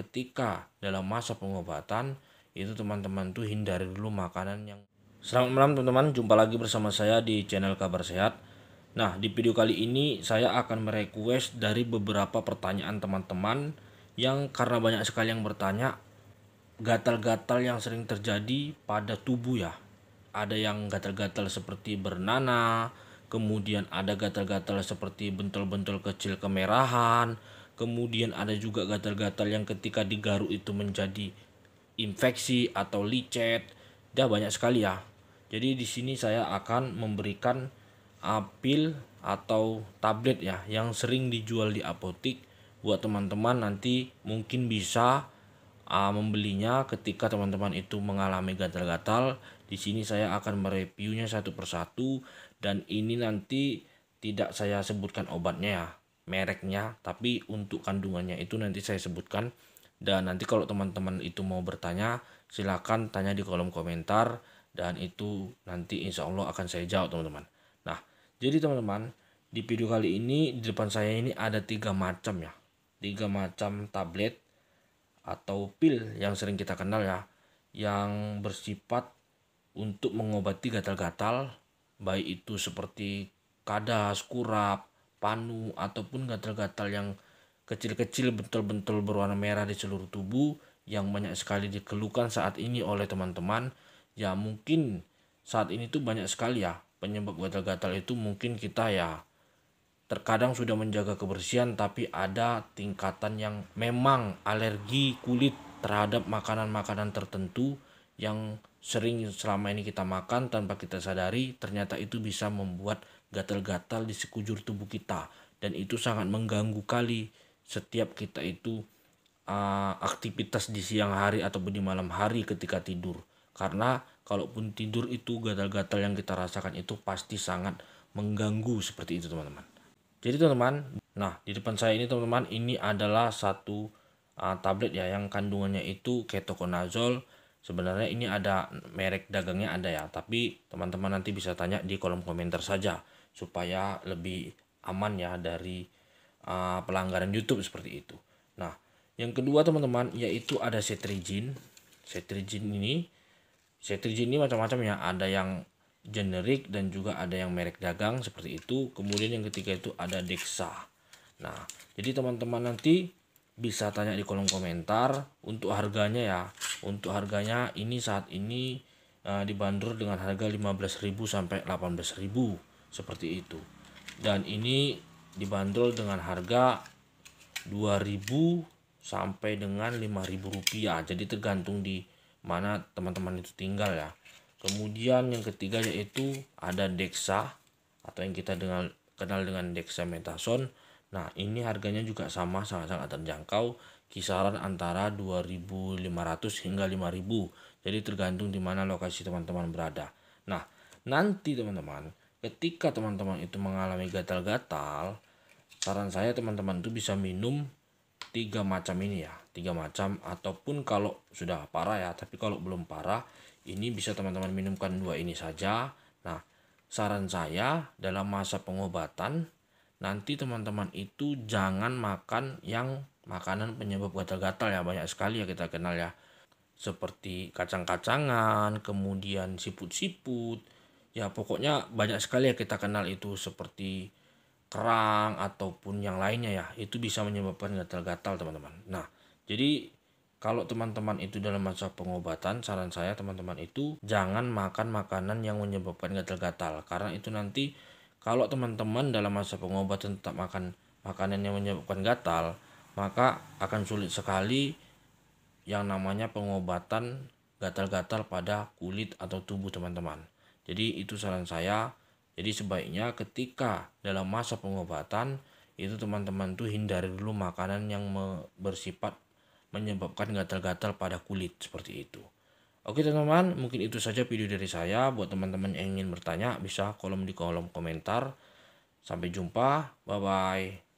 ketika dalam masa pengobatan itu teman-teman tuh hindari dulu makanan yang Selamat malam teman-teman, jumpa lagi bersama saya di channel Kabar Sehat. Nah, di video kali ini saya akan merequest dari beberapa pertanyaan teman-teman yang karena banyak sekali yang bertanya gatal-gatal yang sering terjadi pada tubuh ya. Ada yang gatal-gatal seperti bernanah, kemudian ada gatal-gatal seperti bentul-bentul kecil kemerahan, Kemudian ada juga gatal-gatal yang ketika digaruk itu menjadi infeksi atau licet. Dah banyak sekali ya. Jadi di sini saya akan memberikan apil atau tablet ya yang sering dijual di apotik buat teman-teman nanti mungkin bisa uh, membelinya ketika teman-teman itu mengalami gatal-gatal. Di sini saya akan mereviewnya satu persatu dan ini nanti tidak saya sebutkan obatnya ya mereknya tapi untuk kandungannya itu nanti saya sebutkan dan nanti kalau teman-teman itu mau bertanya silahkan tanya di kolom komentar dan itu nanti insya Allah akan saya jawab teman-teman nah jadi teman-teman di video kali ini di depan saya ini ada tiga macam ya tiga macam tablet atau pil yang sering kita kenal ya yang bersifat untuk mengobati gatal-gatal baik itu seperti kadas, kurap, panu ataupun gatal-gatal yang kecil-kecil betul-betul berwarna merah di seluruh tubuh yang banyak sekali dikeluhkan saat ini oleh teman-teman ya mungkin saat ini tuh banyak sekali ya penyebab gatal-gatal itu mungkin kita ya terkadang sudah menjaga kebersihan tapi ada tingkatan yang memang alergi kulit terhadap makanan-makanan tertentu yang sering selama ini kita makan tanpa kita sadari ternyata itu bisa membuat gatal-gatal di sekujur tubuh kita dan itu sangat mengganggu kali setiap kita itu uh, aktivitas di siang hari ataupun di malam hari ketika tidur karena kalaupun tidur itu gatal-gatal yang kita rasakan itu pasti sangat mengganggu seperti itu teman-teman jadi teman-teman nah di depan saya ini teman-teman ini adalah satu uh, tablet ya yang kandungannya itu ketoconazole sebenarnya ini ada merek dagangnya ada ya tapi teman-teman nanti bisa tanya di kolom komentar saja supaya lebih aman ya dari uh, pelanggaran YouTube seperti itu. Nah, yang kedua teman-teman yaitu ada setrijin. Setrijin ini setrijin ini macam-macam ya, ada yang generik dan juga ada yang merek dagang seperti itu. Kemudian yang ketiga itu ada Dexa. Nah, jadi teman-teman nanti bisa tanya di kolom komentar untuk harganya ya. Untuk harganya ini saat ini uh, dibanderol dengan harga 15.000 sampai 18.000 seperti itu dan ini dibanderol dengan harga 2000 sampai dengan 5000 rupiah jadi tergantung di mana teman-teman itu tinggal ya kemudian yang ketiga yaitu ada Dexa atau yang kita dengan kenal dengan Dexa Metason nah ini harganya juga sama sangat-sangat terjangkau kisaran antara 2500 hingga 5000 jadi tergantung di mana lokasi teman-teman berada nah nanti teman-teman ketika teman-teman itu mengalami gatal-gatal saran saya teman-teman itu bisa minum tiga macam ini ya tiga macam ataupun kalau sudah parah ya tapi kalau belum parah ini bisa teman-teman minumkan dua ini saja nah saran saya dalam masa pengobatan nanti teman-teman itu jangan makan yang makanan penyebab gatal-gatal ya banyak sekali ya kita kenal ya seperti kacang-kacangan kemudian siput-siput ya pokoknya banyak sekali ya kita kenal itu seperti kerang ataupun yang lainnya ya itu bisa menyebabkan gatal-gatal teman-teman nah jadi kalau teman-teman itu dalam masa pengobatan saran saya teman-teman itu jangan makan makanan yang menyebabkan gatal-gatal karena itu nanti kalau teman-teman dalam masa pengobatan tetap makan makanan yang menyebabkan gatal maka akan sulit sekali yang namanya pengobatan gatal-gatal pada kulit atau tubuh teman-teman jadi itu saran saya. Jadi sebaiknya ketika dalam masa pengobatan itu teman-teman tuh hindari dulu makanan yang bersifat menyebabkan gatal-gatal pada kulit seperti itu. Oke teman-teman, mungkin itu saja video dari saya. Buat teman-teman yang ingin bertanya bisa kolom di kolom komentar. Sampai jumpa, bye-bye.